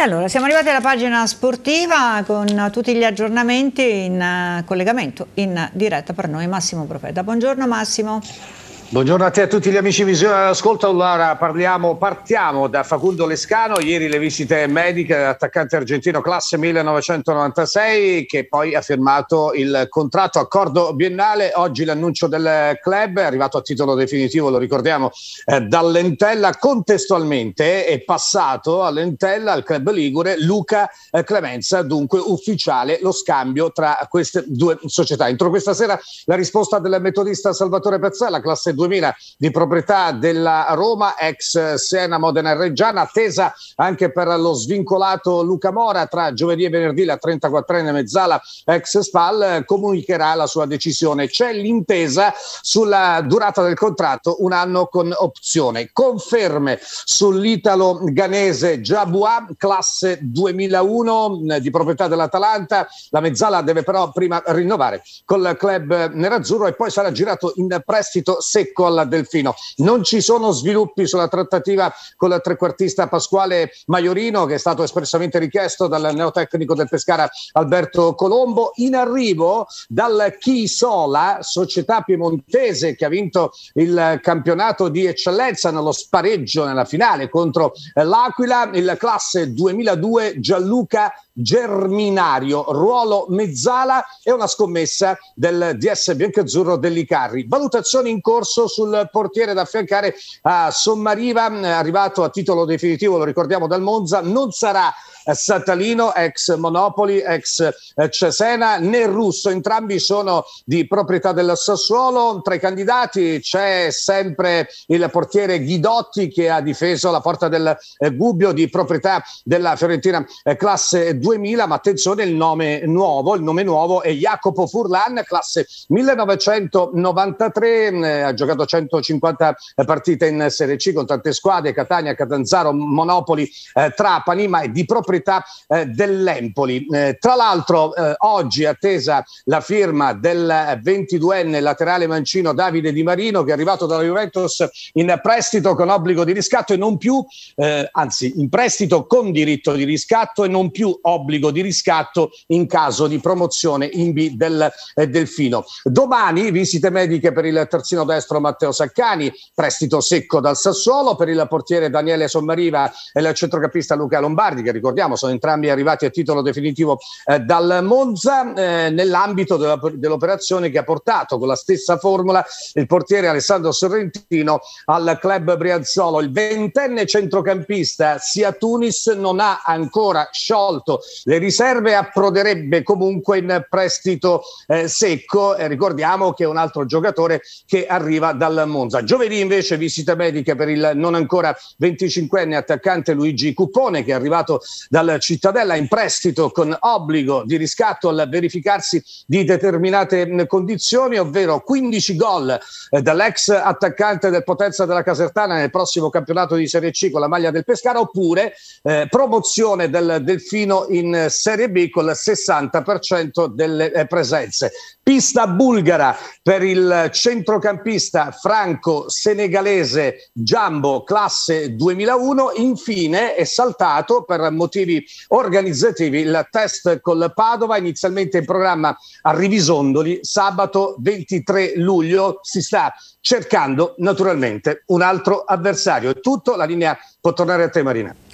E allora siamo arrivati alla pagina sportiva con tutti gli aggiornamenti in eh, collegamento, in diretta per noi Massimo Profeta. Buongiorno Massimo. Buongiorno a te e a tutti gli amici Visione all'ascolto. Allora parliamo, partiamo da Facundo Lescano. Ieri le visite mediche dell'attaccante argentino classe 1996 che poi ha firmato il contratto accordo biennale. Oggi l'annuncio del club è arrivato a titolo definitivo, lo ricordiamo, eh, dall'Entella. Contestualmente è passato all'Entella, al club Ligure, Luca eh, Clemenza. Dunque ufficiale lo scambio tra queste due società. Entro questa sera la risposta del metodista Salvatore Pezzella, classe 2. 2000 di proprietà della Roma, ex Siena Modena e Reggiana, attesa anche per lo svincolato Luca Mora tra giovedì e venerdì la 34enne mezzala ex Spal comunicherà la sua decisione. C'è l'intesa sulla durata del contratto, un anno con opzione. Conferme sull'italo ganese Jabua, classe 2001 di proprietà dell'Atalanta. La mezzala deve però prima rinnovare col club nerazzurro e poi sarà girato in prestito se secco alla Delfino. Non ci sono sviluppi sulla trattativa con il trequartista Pasquale Maiorino, che è stato espressamente richiesto dal neotecnico del Pescara Alberto Colombo. In arrivo dal Chisola, società piemontese che ha vinto il campionato di eccellenza nello spareggio nella finale contro l'Aquila, il classe 2002 Gianluca Germinario, ruolo mezzala e una scommessa del DS Biancazzurro dell'Icarri. Valutazioni in corso basso sul portiere da affiancare a Sommariva, arrivato a titolo definitivo, lo ricordiamo dal Monza, non sarà eh, Satalino, ex Monopoli, ex eh, Cesena, né Russo, entrambi sono di proprietà del Sassuolo. Tra i candidati c'è sempre il portiere Ghidotti che ha difeso la porta del eh, Gubbio di proprietà della Fiorentina classe 2000, ma attenzione il nome nuovo, il nome nuovo è Jacopo Furlan, classe 1993, giocato 150 eh, partite in Serie C con tante squadre, Catania, Catanzaro, Monopoli, eh, Trapani, ma è di proprietà eh, dell'Empoli. Eh, tra l'altro eh, oggi è attesa la firma del 22enne eh, laterale mancino Davide Di Marino che è arrivato dalla Juventus in prestito con obbligo di riscatto e non più, anzi in prestito con diritto di riscatto e non più obbligo di riscatto in caso di promozione in B del Delfino. Domani visite mediche per il terzino destro destro Matteo Saccani, prestito secco dal Sassuolo per il portiere Daniele Sommariva e il centrocampista Luca Lombardi che ricordiamo sono entrambi arrivati a titolo definitivo eh, dal Monza eh, nell'ambito della, dell'operazione che ha portato con la stessa formula il portiere Alessandro Sorrentino al club Brianzolo. Il ventenne centrocampista sia Tunis non ha ancora sciolto le riserve approderebbe comunque in prestito eh, secco ricordiamo che è un altro giocatore che arriva arriva dal Monza. Giovedì invece visita medica per il non ancora 25enne attaccante Luigi Cuppone che è arrivato dal Cittadella in prestito con obbligo di riscatto al verificarsi di determinate mm, condizioni, ovvero 15 gol eh, dall'ex attaccante del Potenza della Casertana nel prossimo campionato di Serie C con la maglia del Pescara oppure eh, promozione del Delfino in eh, Serie B con il 60% delle eh, presenze. Pista bulgara per il centrocampista campionista franco-senegalese Giambo classe 2001. Infine è saltato per motivi organizzativi il test col Padova, inizialmente in programma a Rivisondoli sabato 23 luglio. Si sta cercando naturalmente un altro avversario. È tutto, la linea può tornare a te Marina.